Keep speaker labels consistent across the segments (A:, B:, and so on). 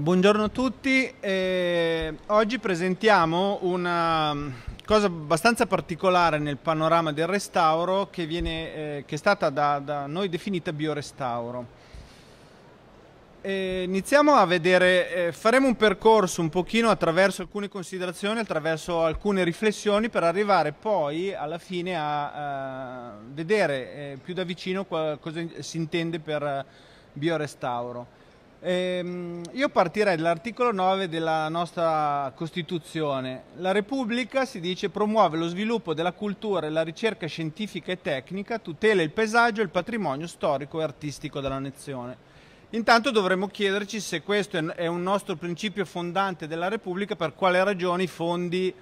A: Buongiorno a tutti, eh, oggi presentiamo una cosa abbastanza particolare nel panorama del restauro che, viene, eh, che è stata da, da, noi definita biorestauro. Eh, iniziamo a vedere, eh, faremo un percorso un pochino attraverso alcune considerazioni, attraverso alcune riflessioni per arrivare poi alla fine a, a vedere eh, più da vicino cosa si intende per biorestauro. Ehm, io partirei dall'articolo 9 della nostra Costituzione. La Repubblica, si dice, promuove lo sviluppo della cultura e la ricerca scientifica e tecnica, tutela il paesaggio e il patrimonio storico e artistico della nazione. Intanto dovremmo chiederci se questo è un nostro principio fondante della Repubblica, per quale ragione i fondi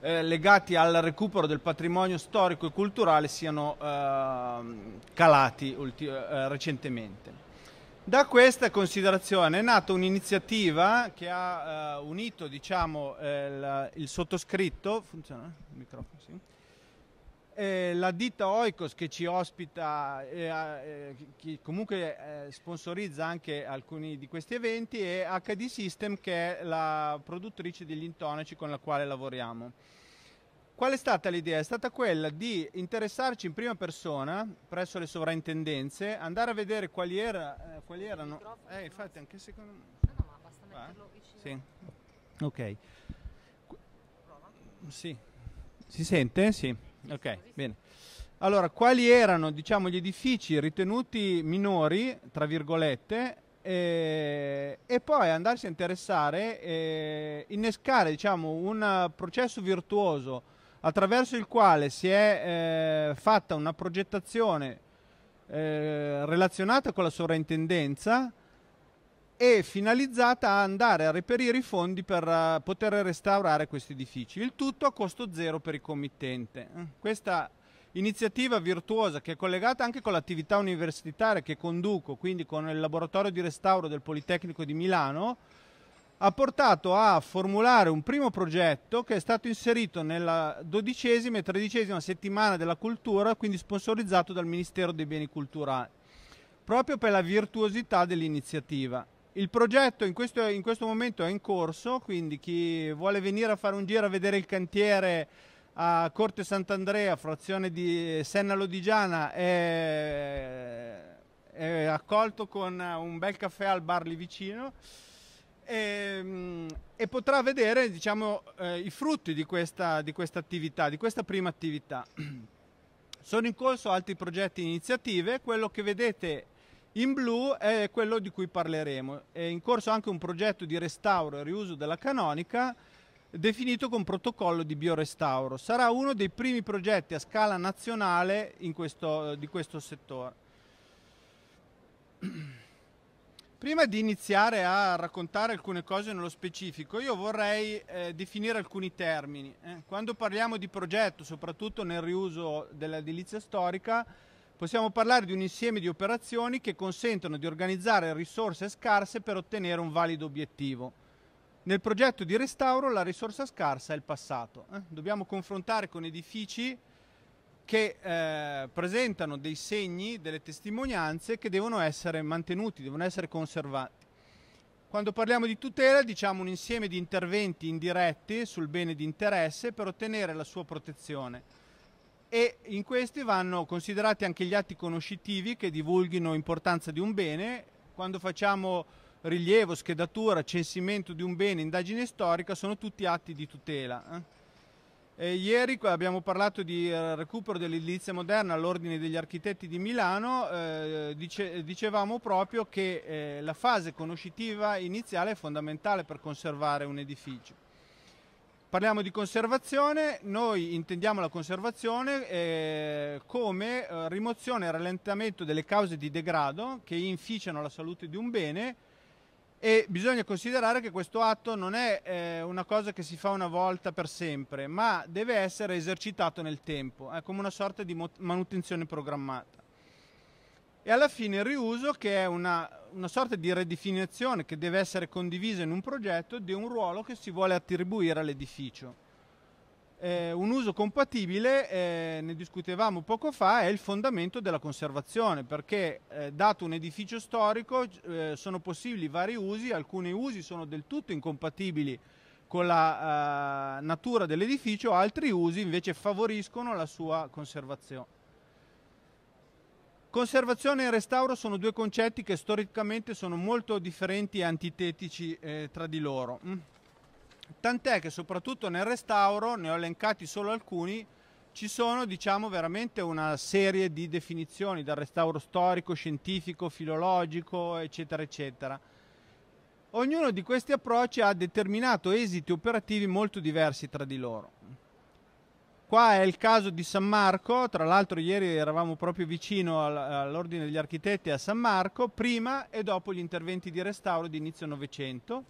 A: eh, legati al recupero del patrimonio storico e culturale siano eh, calati eh, recentemente. Da questa considerazione è nata un'iniziativa che ha eh, unito diciamo, eh, il, il, sottoscritto, funziona il microfono, sì. Eh, la ditta Oikos che ci ospita, eh, che comunque eh, sponsorizza anche alcuni di questi eventi e HD System che è la produttrice degli intonaci con la quale lavoriamo. Qual è stata l'idea? È stata quella di interessarci in prima persona presso le sovrintendenze, andare a vedere quali, era, eh, quali erano. Eh, infatti, anche secondo me. No, no, ma basta eh, metterlo vicino. Sì. Ok. Prova. Sì. Si sente? Sì. Ok, bene. Allora, quali erano diciamo, gli edifici ritenuti minori, tra virgolette, eh, e poi andarsi a interessare, eh, innescare diciamo, un processo virtuoso attraverso il quale si è eh, fatta una progettazione eh, relazionata con la sovrintendenza e finalizzata a andare a reperire i fondi per uh, poter restaurare questi edifici. Il tutto a costo zero per il committente. Questa iniziativa virtuosa che è collegata anche con l'attività universitaria che conduco, quindi con il laboratorio di restauro del Politecnico di Milano, ha portato a formulare un primo progetto che è stato inserito nella dodicesima e tredicesima settimana della cultura, quindi sponsorizzato dal Ministero dei Beni Culturali, proprio per la virtuosità dell'iniziativa. Il progetto in questo, in questo momento è in corso, quindi chi vuole venire a fare un giro a vedere il cantiere a Corte Sant'Andrea, frazione di Senna Lodigiana, è, è accolto con un bel caffè al bar lì vicino e, ehm, e potrà vedere diciamo, eh, i frutti di questa, di questa attività, di questa prima attività. Sono in corso altri progetti e iniziative, quello che vedete in blu è quello di cui parleremo. È in corso anche un progetto di restauro e riuso della canonica definito con protocollo di biorestauro. Sarà uno dei primi progetti a scala nazionale questo, di questo settore. Prima di iniziare a raccontare alcune cose nello specifico, io vorrei eh, definire alcuni termini. Eh, quando parliamo di progetto, soprattutto nel riuso dell'edilizia storica, possiamo parlare di un insieme di operazioni che consentono di organizzare risorse scarse per ottenere un valido obiettivo. Nel progetto di restauro la risorsa scarsa è il passato. Eh, dobbiamo confrontare con edifici che eh, presentano dei segni, delle testimonianze che devono essere mantenuti, devono essere conservati. Quando parliamo di tutela diciamo un insieme di interventi indiretti sul bene di interesse per ottenere la sua protezione e in questi vanno considerati anche gli atti conoscitivi che divulghino l'importanza di un bene. Quando facciamo rilievo, schedatura, censimento di un bene, indagine storica, sono tutti atti di tutela. Eh? E ieri abbiamo parlato di eh, recupero dell'edilizia moderna all'Ordine degli Architetti di Milano, eh, dice, dicevamo proprio che eh, la fase conoscitiva iniziale è fondamentale per conservare un edificio. Parliamo di conservazione, noi intendiamo la conservazione eh, come eh, rimozione e rallentamento delle cause di degrado che inficiano la salute di un bene e bisogna considerare che questo atto non è eh, una cosa che si fa una volta per sempre, ma deve essere esercitato nel tempo, è come una sorta di manutenzione programmata. E alla fine il riuso, che è una, una sorta di redefinizione che deve essere condivisa in un progetto di un ruolo che si vuole attribuire all'edificio. Eh, un uso compatibile, eh, ne discutevamo poco fa, è il fondamento della conservazione, perché eh, dato un edificio storico eh, sono possibili vari usi, alcuni usi sono del tutto incompatibili con la eh, natura dell'edificio, altri usi invece favoriscono la sua conservazione. Conservazione e restauro sono due concetti che storicamente sono molto differenti e antitetici eh, tra di loro. Mm? tant'è che soprattutto nel restauro, ne ho elencati solo alcuni, ci sono diciamo, veramente una serie di definizioni dal restauro storico, scientifico, filologico, eccetera, eccetera. Ognuno di questi approcci ha determinato esiti operativi molto diversi tra di loro. Qua è il caso di San Marco, tra l'altro ieri eravamo proprio vicino all'Ordine degli Architetti a San Marco, prima e dopo gli interventi di restauro di inizio Novecento.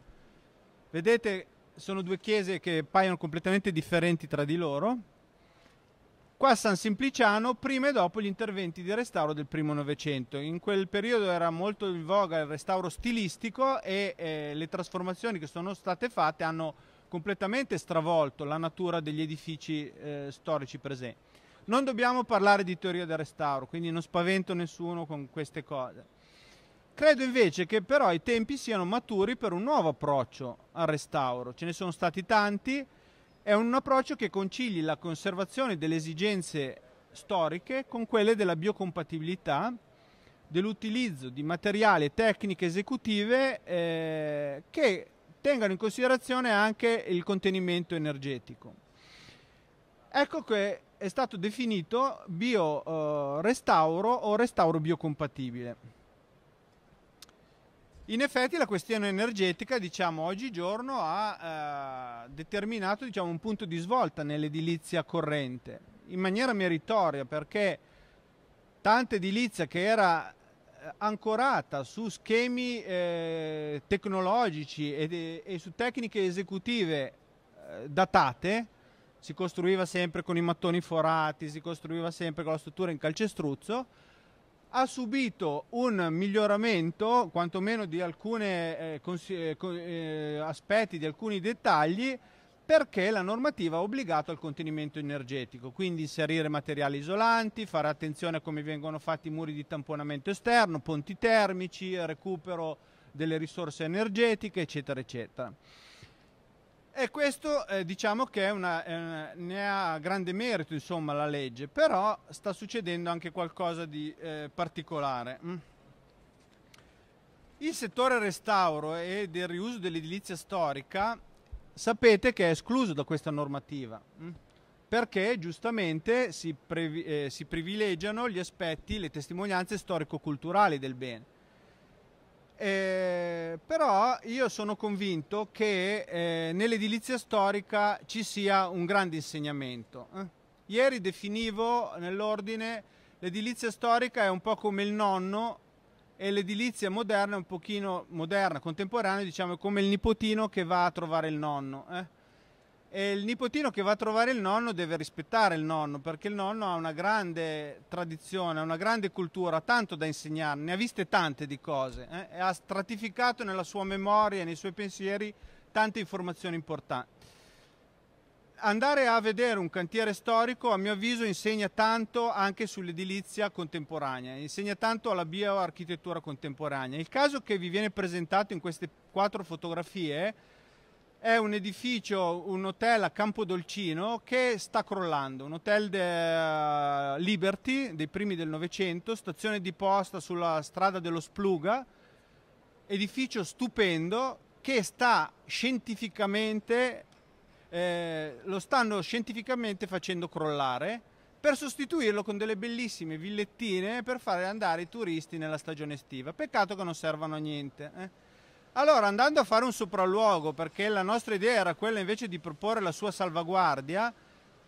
A: Vedete sono due chiese che paiono completamente differenti tra di loro. Qua San Simpliciano, prima e dopo gli interventi di restauro del primo Novecento. In quel periodo era molto in voga il restauro stilistico e eh, le trasformazioni che sono state fatte hanno completamente stravolto la natura degli edifici eh, storici presenti. Non dobbiamo parlare di teoria del restauro, quindi non spavento nessuno con queste cose. Credo invece che però i tempi siano maturi per un nuovo approccio al restauro. Ce ne sono stati tanti, è un approccio che concili la conservazione delle esigenze storiche con quelle della biocompatibilità, dell'utilizzo di materiali e tecniche esecutive eh, che tengano in considerazione anche il contenimento energetico. Ecco che è stato definito biorestauro eh, o restauro biocompatibile. In effetti la questione energetica, diciamo, oggigiorno ha eh, determinato diciamo, un punto di svolta nell'edilizia corrente, in maniera meritoria, perché tanta edilizia che era eh, ancorata su schemi eh, tecnologici e, e, su tecniche esecutive eh, datate, si costruiva sempre con i mattoni forati, si costruiva sempre con la struttura in calcestruzzo, ha subito un miglioramento, quantomeno di alcuni eh, eh, eh, aspetti, di alcuni dettagli, perché la normativa ha obbligato al contenimento energetico, quindi inserire materiali isolanti, fare attenzione a come vengono fatti i muri di tamponamento esterno, ponti termici, recupero delle risorse energetiche, eccetera, eccetera. E questo eh, diciamo che una, eh, ne ha grande merito insomma, la legge, però sta succedendo anche qualcosa di eh, particolare. Mm. Il settore restauro e del riuso dell'edilizia storica sapete che è escluso da questa normativa, mm. perché giustamente si, previ- eh, si privilegiano gli aspetti, le testimonianze storico-culturali del bene eh, però io sono convinto che eh, nell'edilizia storica ci sia un grande insegnamento. Eh? Ieri definivo nell'ordine l'edilizia storica è un po' come il nonno e l'edilizia moderna è un pochino moderna, contemporanea, diciamo, come il nipotino che va a trovare il nonno. Eh. E il nipotino che va a trovare il nonno deve rispettare il nonno perché il nonno ha una grande tradizione, una grande cultura, tanto da insegnare, ne ha viste tante di cose eh? e ha stratificato nella sua memoria nei suoi pensieri tante informazioni importanti. Andare a vedere un cantiere storico, a mio avviso, insegna tanto anche sull'edilizia contemporanea, insegna tanto alla bioarchitettura contemporanea. Il caso che vi viene presentato in queste quattro fotografie è un edificio, un hotel a Campodolcino che sta crollando, un hotel de eh, Liberty dei primi del Novecento, stazione di posta sulla strada dello Spluga, edificio stupendo che sta scientificamente, eh, lo stanno scientificamente facendo crollare per sostituirlo con delle bellissime villettine per fare andare i turisti nella stagione estiva. Peccato che non servano a niente. Eh. Allora, andando a fare un sopralluogo, perché la nostra idea era quella invece di proporre la sua salvaguardia,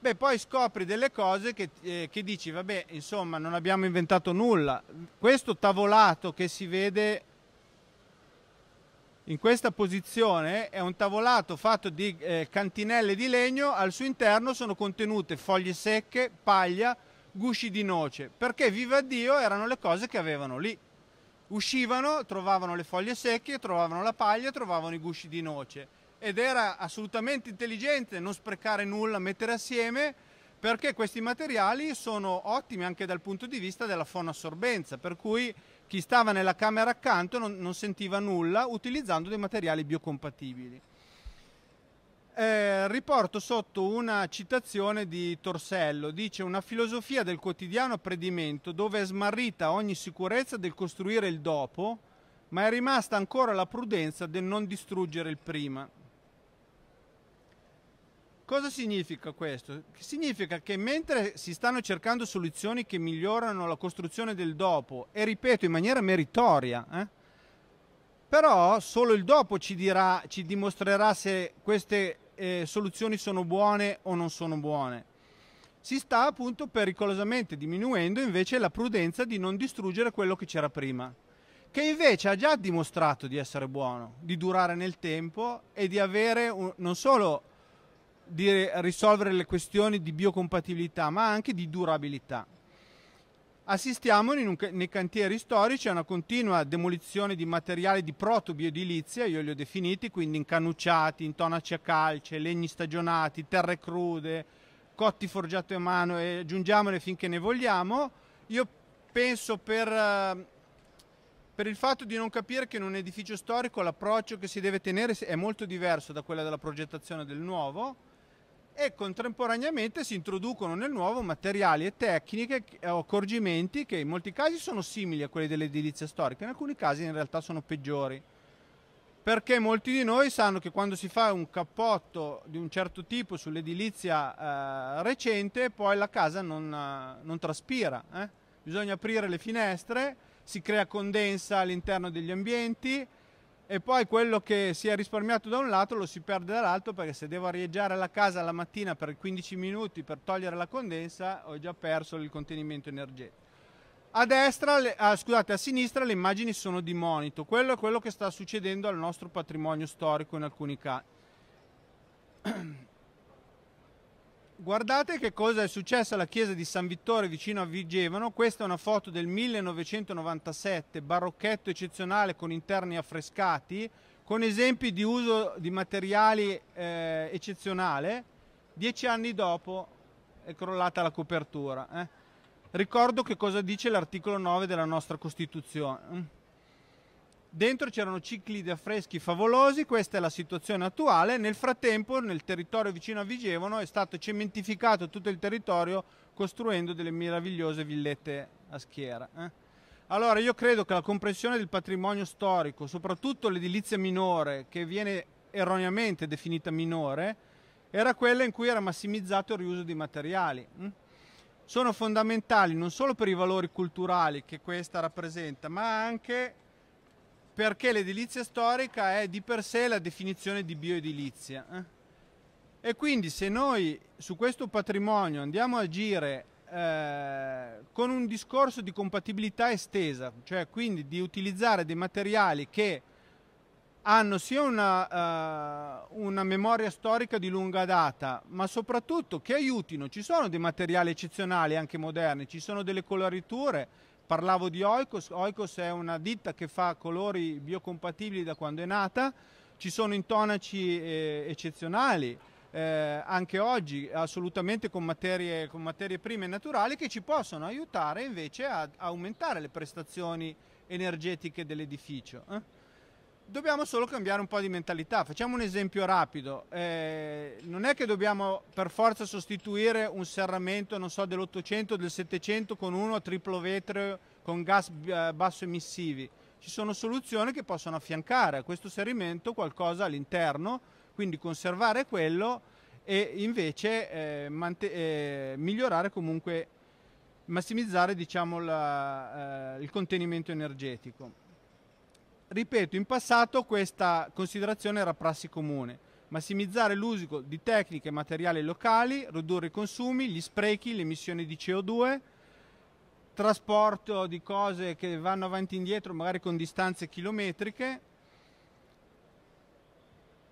A: beh, poi scopri delle cose che, eh, che dici, vabbè, insomma, non abbiamo inventato nulla. Questo tavolato che si vede in questa posizione è un tavolato fatto di eh, cantinelle di legno, al suo interno sono contenute foglie secche, paglia, gusci di noce, perché viva Dio erano le cose che avevano lì uscivano, trovavano le foglie secche, trovavano la paglia, trovavano i gusci di noce. Ed era assolutamente intelligente non sprecare nulla, mettere assieme, perché questi materiali sono ottimi anche dal punto di vista della fonoassorbenza, per cui chi stava nella camera accanto non, non sentiva nulla utilizzando dei materiali biocompatibili eh, riporto sotto una citazione di Torsello. Dice una filosofia del quotidiano a predimento dove è smarrita ogni sicurezza del costruire il dopo, ma è rimasta ancora la prudenza del non distruggere il prima. Cosa significa questo? Significa che mentre si stanno cercando soluzioni che migliorano la costruzione del dopo, e ripeto in maniera meritoria, eh, però solo il dopo ci, dirà, ci dimostrerà se queste eh, soluzioni sono buone o non sono buone. Si sta appunto pericolosamente diminuendo invece la prudenza di non distruggere quello che c'era prima, che invece ha già dimostrato di essere buono, di durare nel tempo e di avere un, non solo di risolvere le questioni di biocompatibilità, ma anche di durabilità. Assistiamo un, nei cantieri storici a una continua demolizione di materiali di protobioedilizia, io li ho definiti, quindi incannucciati, intonaci a calce, legni stagionati, terre crude, cotti forgiati a mano e aggiungiamone finché ne vogliamo. Io penso per, eh, per il fatto di non capire che in un edificio storico l'approccio che si deve tenere è molto diverso da quello della progettazione del nuovo e contemporaneamente si introducono nel nuovo materiali e tecniche eh, o accorgimenti che in molti casi sono simili a quelli dell'edilizia storica, in alcuni casi in realtà sono peggiori. Perché molti di noi sanno che quando si fa un cappotto di un certo tipo sull'edilizia eh, recente, poi la casa non, eh, non traspira. Eh? Bisogna aprire le finestre, si crea condensa all'interno degli ambienti, e poi quello che si è risparmiato da un lato lo si perde dall'altro perché se devo arieggiare la casa la mattina per 15 minuti per togliere la condensa ho già perso il contenimento energetico. A destra, le, ah, scusate, a sinistra le immagini sono di monito, quello è quello che sta succedendo al nostro patrimonio storico in alcuni casi. Guardate che cosa è successo alla chiesa di San Vittore vicino a Vigevano. Questa è una foto del 1997, barocchetto eccezionale con interni affrescati, con esempi di uso di materiali eh, eccezionale. Dieci anni dopo è crollata la copertura. Eh. Ricordo che cosa dice l'articolo 9 della nostra Costituzione. Mm? Dentro c'erano cicli di affreschi favolosi, questa è la situazione attuale. Nel frattempo, nel territorio vicino a Vigevano, è stato cementificato tutto il territorio costruendo delle meravigliose villette a schiera. Eh? Allora, io credo che la comprensione del patrimonio storico, soprattutto l'edilizia minore, che viene erroneamente definita minore, era quella in cui era massimizzato il riuso di materiali. Eh? Sono fondamentali non solo per i valori culturali che questa rappresenta, ma anche perché l'edilizia storica è di per sé la definizione di bioedilizia. Eh? E quindi se noi su questo patrimonio andiamo a agire eh, con un discorso di compatibilità estesa, cioè quindi di utilizzare dei materiali che hanno sia una, uh, una, memoria storica di lunga data, ma soprattutto che aiutino. Ci sono dei materiali eccezionali, anche moderni, ci sono delle coloriture Parlavo di Oikos, Oikos è una ditta che fa colori biocompatibili da quando è nata, ci sono intonaci eh, eccezionali, eh, anche oggi assolutamente con materie, con materie, prime naturali che ci possono aiutare invece a, aumentare le prestazioni energetiche dell'edificio. Eh? dobbiamo solo cambiare un po' di mentalità. Facciamo un esempio rapido. Eh, non è che dobbiamo per forza sostituire un serramento, so, o del 700 con uno a triplo vetro con gas eh, basso emissivi. Ci sono soluzioni che possono affiancare a questo serrimento qualcosa all'interno, quindi conservare quello e invece eh, eh migliorare comunque, massimizzare diciamo, la, eh, il contenimento energetico ripeto, in passato questa considerazione era prassi comune. Massimizzare l'uso di tecniche e materiali locali, ridurre i consumi, gli sprechi, le emissioni di CO2, trasporto di cose che vanno avanti e indietro magari con distanze chilometriche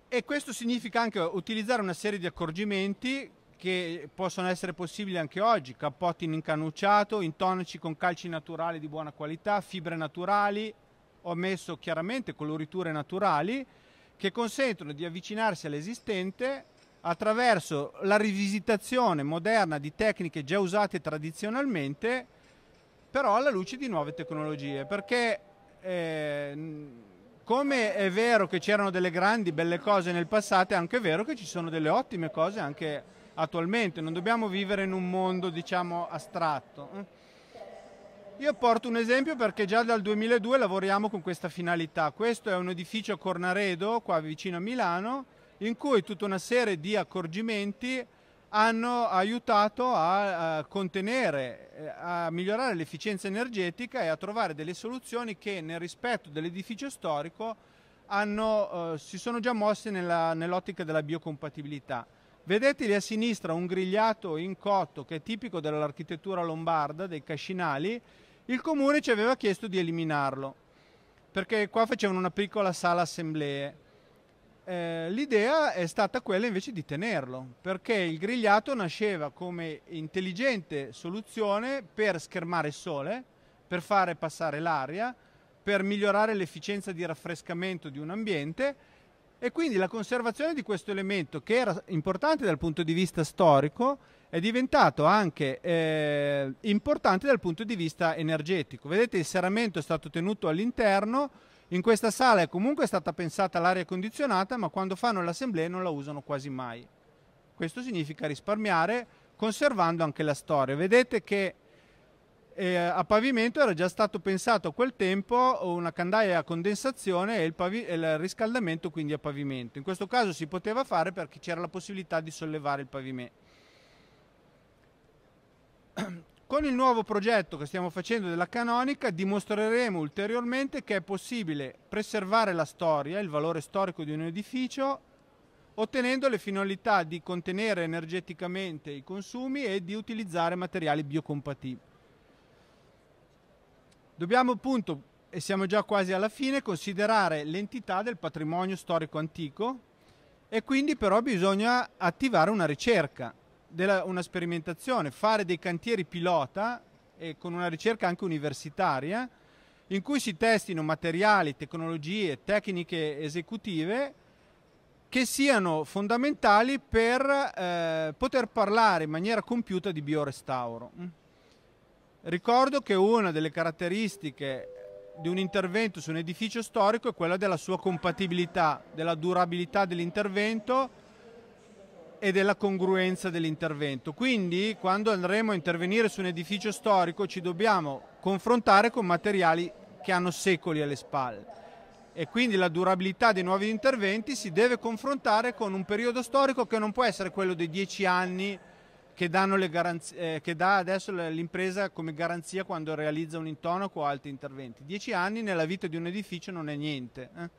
A: e questo significa anche utilizzare una serie di accorgimenti che possono essere possibili anche oggi, cappotti in incannucciato, intonaci con calci naturali di buona qualità, fibre naturali, ho messo chiaramente coloriture naturali che consentono di avvicinarsi all'esistente attraverso la rivisitazione moderna di tecniche già usate tradizionalmente, però alla luce di nuove tecnologie, perché eh, come è vero che c'erano delle grandi belle cose nel passato, è anche vero che ci sono delle ottime cose anche attualmente, non dobbiamo vivere in un mondo diciamo astratto. Eh. Io porto un esempio perché già dal 2002 lavoriamo con questa finalità. Questo è un edificio a Cornaredo, qua vicino a Milano, in cui tutta una serie di accorgimenti hanno aiutato a, a contenere, eh, a migliorare l'efficienza energetica e a trovare delle soluzioni che nel rispetto dell'edificio storico hanno, eh, si sono già mosse nell'ottica nell della biocompatibilità. Vedete lì a sinistra un grigliato in cotto che è tipico dell'architettura lombarda, dei cascinali, il comune ci aveva chiesto di eliminarlo, perché qua facevano una piccola sala assemblee. Eh, l'idea è stata quella invece di tenerlo, perché il grigliato nasceva come intelligente soluzione per schermare il sole, per fare passare l'aria, per migliorare l'efficienza di raffrescamento di un ambiente e quindi la conservazione di questo elemento, che era importante dal punto di vista storico, è diventato anche eh, importante dal punto di vista energetico. Vedete, il serramento è stato tenuto all'interno, in questa sala è comunque stata pensata l'aria condizionata, ma quando fanno l'assemblea non la usano quasi mai. Questo significa risparmiare conservando anche la storia. Vedete che e eh, a pavimento era già stato pensato a quel tempo una candaia a condensazione e il, il, riscaldamento quindi a pavimento. In questo caso si poteva fare perché c'era la possibilità di sollevare il pavimento. Con il nuovo progetto che stiamo facendo della canonica dimostreremo ulteriormente che è possibile preservare la storia, il valore storico di un edificio, ottenendo le finalità di contenere energeticamente i consumi e di utilizzare materiali biocompatibili. Dobbiamo appunto, e siamo già quasi alla fine, considerare l'entità del patrimonio storico antico e quindi però bisogna attivare una ricerca, della, una sperimentazione, fare dei cantieri pilota e con una ricerca anche universitaria in cui si testino materiali, tecnologie, tecniche esecutive che siano fondamentali per eh, poter parlare in maniera compiuta di biorestauro. Ricordo che una delle caratteristiche di un intervento su un edificio storico è quella della sua compatibilità, della durabilità dell'intervento e della congruenza dell'intervento. Quindi quando andremo a intervenire su un edificio storico ci dobbiamo confrontare con materiali che hanno secoli alle spalle e quindi la durabilità dei nuovi interventi si deve confrontare con un periodo storico che non può essere quello dei dieci anni che, garanzie, eh, che dà adesso l'impresa come garanzia quando realizza un intonaco o altri interventi. Dieci anni nella vita di un edificio non è niente. Eh?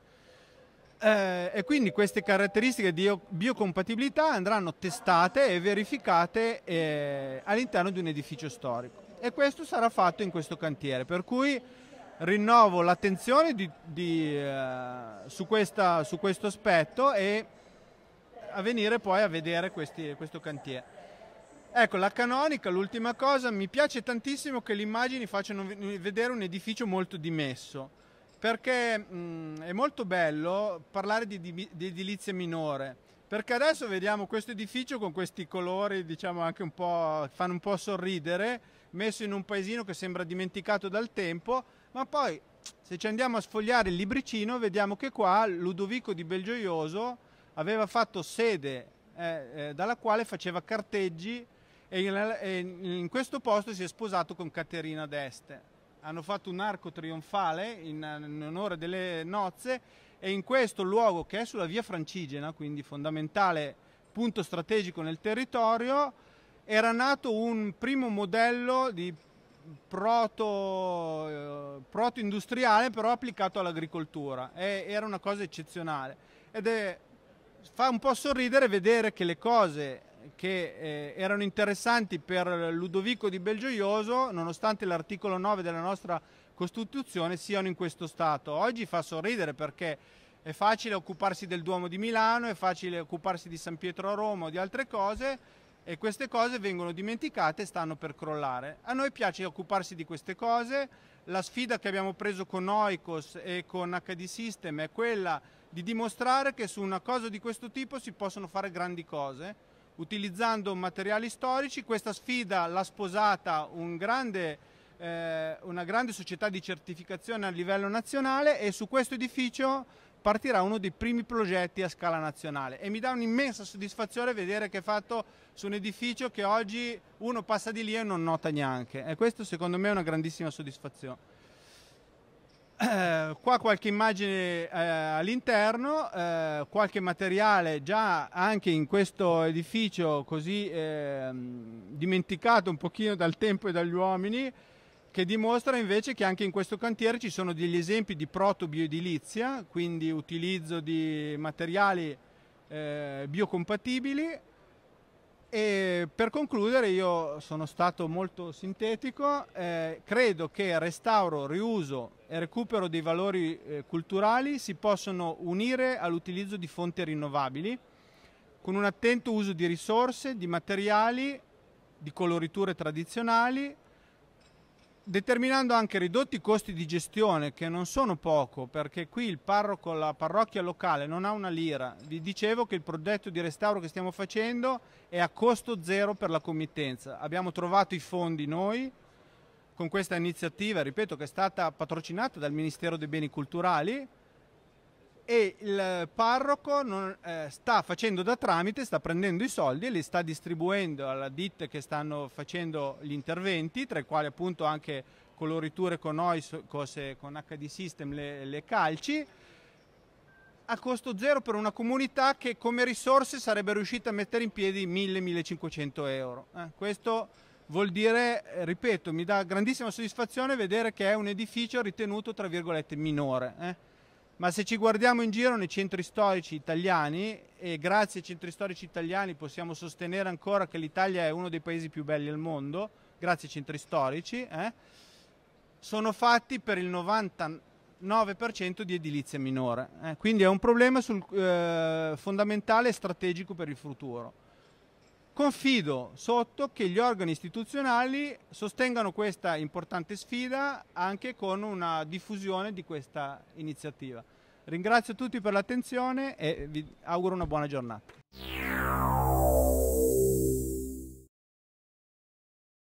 A: Eh, e quindi queste caratteristiche di biocompatibilità andranno testate e verificate eh, all'interno di un edificio storico. E questo sarà fatto in questo cantiere, per cui rinnovo l'attenzione di, di, eh, su, questa, su, questo aspetto e a venire poi a vedere questi, questo cantiere. Ecco, la canonica, l'ultima cosa, mi piace tantissimo che le immagini facciano vedere un edificio molto dimesso, perché mh, mm, è molto bello parlare di, di, edilizia minore, perché adesso vediamo questo edificio con questi colori, diciamo anche un po', fanno un po' sorridere, messo in un paesino che sembra dimenticato dal tempo, ma poi se ci andiamo a sfogliare il libricino vediamo che qua Ludovico di Belgioioso aveva fatto sede eh, eh, dalla quale faceva carteggi e in, in questo posto si è sposato con Caterina d'Este. Hanno fatto un arco trionfale in, in onore delle nozze e in questo luogo che è sulla via Francigena, quindi fondamentale punto strategico nel territorio, era nato un primo modello di proto, eh, proto industriale però applicato all'agricoltura era una cosa eccezionale ed è, fa un po' sorridere vedere che le cose che eh, erano interessanti per Ludovico di Belgioioso, nonostante l'articolo 9 della nostra Costituzione siano in questo stato. Oggi fa sorridere perché è facile occuparsi del Duomo di Milano, è facile occuparsi di San Pietro a Roma o di altre cose e queste cose vengono dimenticate e stanno per crollare. A noi piace occuparsi di queste cose, la sfida che abbiamo preso con Oikos e con HD System è quella di dimostrare che su una cosa di questo tipo si possono fare grandi cose utilizzando materiali storici. Questa sfida l'ha sposata un grande, eh, una grande società di certificazione a livello nazionale e su questo edificio partirà uno dei primi progetti a scala nazionale e mi dà un'immensa soddisfazione vedere che è fatto su un edificio che oggi uno passa di lì e non nota neanche e questo secondo me è una grandissima soddisfazione. Eh, qua qualche immagine eh, all'interno, eh, qualche materiale già anche in questo edificio così ehm, dimenticato un pochino dal tempo e dagli uomini, che dimostra invece che anche in questo cantiere ci sono degli esempi di proto-bioedilizia, quindi utilizzo di materiali eh, biocompatibili e per concludere io sono stato molto sintetico, eh, credo che restauro, riuso e recupero dei valori eh, culturali si possono unire all'utilizzo di fonti rinnovabili con un attento uso di risorse, di materiali, di coloriture tradizionali, determinando anche ridotti costi di gestione che non sono poco perché qui il parroco, la parrocchia locale non ha una lira. Vi dicevo che il progetto di restauro che stiamo facendo è a costo zero per la committenza. Abbiamo trovato i fondi noi con questa iniziativa, ripeto, che è stata patrocinata dal Ministero dei Beni Culturali e il parroco non, eh, sta facendo da tramite, sta prendendo i soldi e li sta distribuendo alla ditte che stanno facendo gli interventi, tra i quali appunto anche coloriture con Oikos e con HD System le, le calci, a costo zero per una comunità che come risorse sarebbe riuscita a mettere in piedi 1000-1500 euro. Eh, questo vuol dire, eh, ripeto, mi dà grandissima soddisfazione vedere che è un edificio ritenuto tra virgolette minore. Eh ma se ci guardiamo in giro nei centri storici italiani, e grazie ai centri storici italiani possiamo sostenere ancora che l'Italia è uno dei paesi più belli al mondo, grazie ai centri storici, eh, sono fatti per il 99% di edilizia minore. Eh. Quindi è un problema sul, eh, fondamentale e strategico per il futuro. Confido sotto che gli organi istituzionali sostengano questa importante sfida anche con una diffusione di questa iniziativa. Ringrazio tutti per l'attenzione e vi auguro una buona giornata.